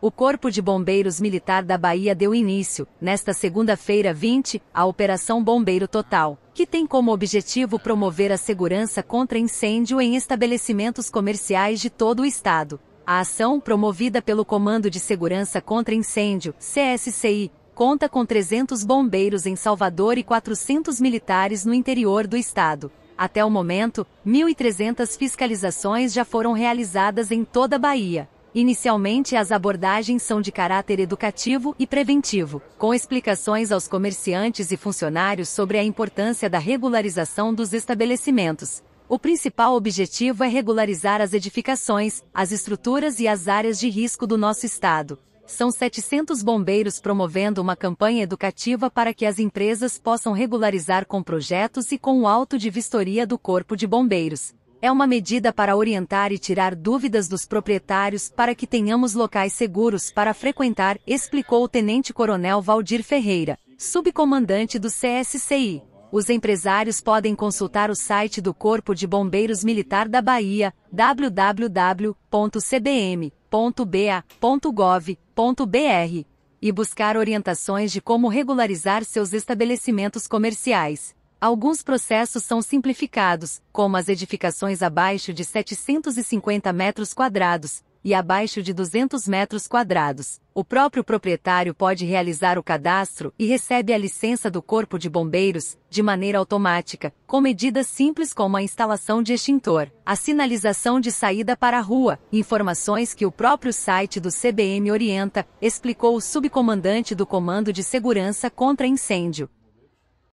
O Corpo de Bombeiros Militar da Bahia deu início, nesta segunda-feira 20, à Operação Bombeiro Total, que tem como objetivo promover a segurança contra incêndio em estabelecimentos comerciais de todo o estado. A ação, promovida pelo Comando de Segurança contra Incêndio, CSCI, conta com 300 bombeiros em Salvador e 400 militares no interior do estado. Até o momento, 1.300 fiscalizações já foram realizadas em toda a Bahia. Inicialmente, as abordagens são de caráter educativo e preventivo, com explicações aos comerciantes e funcionários sobre a importância da regularização dos estabelecimentos. O principal objetivo é regularizar as edificações, as estruturas e as áreas de risco do nosso estado. São 700 bombeiros promovendo uma campanha educativa para que as empresas possam regularizar com projetos e com o alto de vistoria do Corpo de Bombeiros. É uma medida para orientar e tirar dúvidas dos proprietários para que tenhamos locais seguros para frequentar, explicou o tenente-coronel Valdir Ferreira, subcomandante do CSCI. Os empresários podem consultar o site do Corpo de Bombeiros Militar da Bahia, www.cbm.ba.gov.br, e buscar orientações de como regularizar seus estabelecimentos comerciais. Alguns processos são simplificados, como as edificações abaixo de 750 metros quadrados e abaixo de 200 metros quadrados. O próprio proprietário pode realizar o cadastro e recebe a licença do Corpo de Bombeiros, de maneira automática, com medidas simples como a instalação de extintor, a sinalização de saída para a rua, informações que o próprio site do CBM orienta, explicou o subcomandante do Comando de Segurança contra Incêndio.